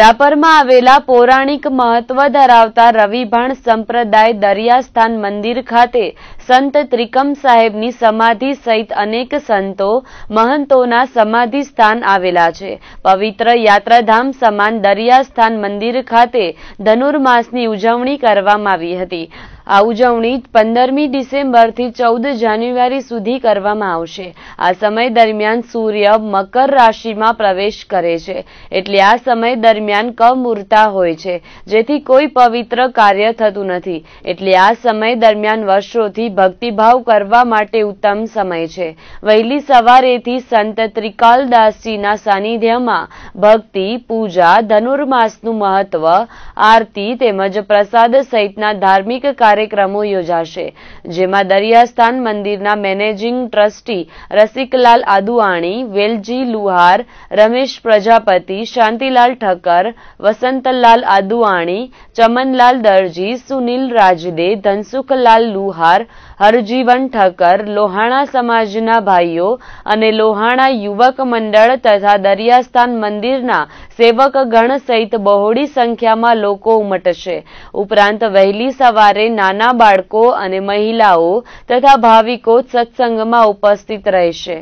રાપરમાં આવેલા પૌરાણિક મહત્વ ધરાવતા રવિભાણ સંપ્રદાય દરિયાસ્થાન મંદિર ખાતે સંત ત્રિકમ સાહેબની સમાધિ સહિત અનેક સંતો મહંતોના સમાધિ સ્થાન આવેલા છે પવિત્ર યાત્રાધામ સમાન દરિયાસ્થાન મંદિર ખાતે ધનુર્માસની ઉજવણી કરવામાં આવી હતી આ ઉજવણી પંદરમી ડિસેમ્બરથી ચૌદ જાન્યુઆરી સુધી કરવામાં આવશે આ સમય દરમિયાન સૂર્ય મકર રાશિમાં પ્રવેશ કરે છે એટલે આ સમય દરમિયાન દરમિયાન કમૂરતા હોય છે જેથી કોઈ પવિત્ર કાર્ય થતું નથી એટલે આ સમય દરમિયાન વર્ષોથી ભક્તિભાવ કરવા માટે ઉત્તમ સમય છે વહેલી સવારેથી સંત ત્રિકાલદાસજીના સાનિધ્યમાં ભક્તિ પૂજા ધનુર્માસનું મહત્વ આરતી તેમજ પ્રસાદ સહિતના ધાર્મિક કાર્યક્રમો યોજાશે જેમાં દરિયાસ્થાન મંદિરના મેનેજિંગ ટ્રસ્ટી રસિકલાલ આદુઆણી વેલજી લુહાર રમેશ પ્રજાપતિ શાંતિલાલ ઠક્કર ઠક્કર વસંતલાલ આદુઆણી ચમનલાલ દરજી સુનિલ રાજદે ધનસુખલાલ લુહાર હરજીવન ઠક્કર લોહાણા સમાજના ભાઈઓ અને લોહાણા યુવક મંડળ તથા દરિયાસ્થાન મંદિરના સેવક ગણ સહિત બહોળી સંખ્યામાં લોકો ઉમટશે ઉપરાંત વહેલી સવારે નાના બાળકો અને મહિલાઓ તથા ભાવિકો સત્સંગમાં ઉપસ્થિત રહેશે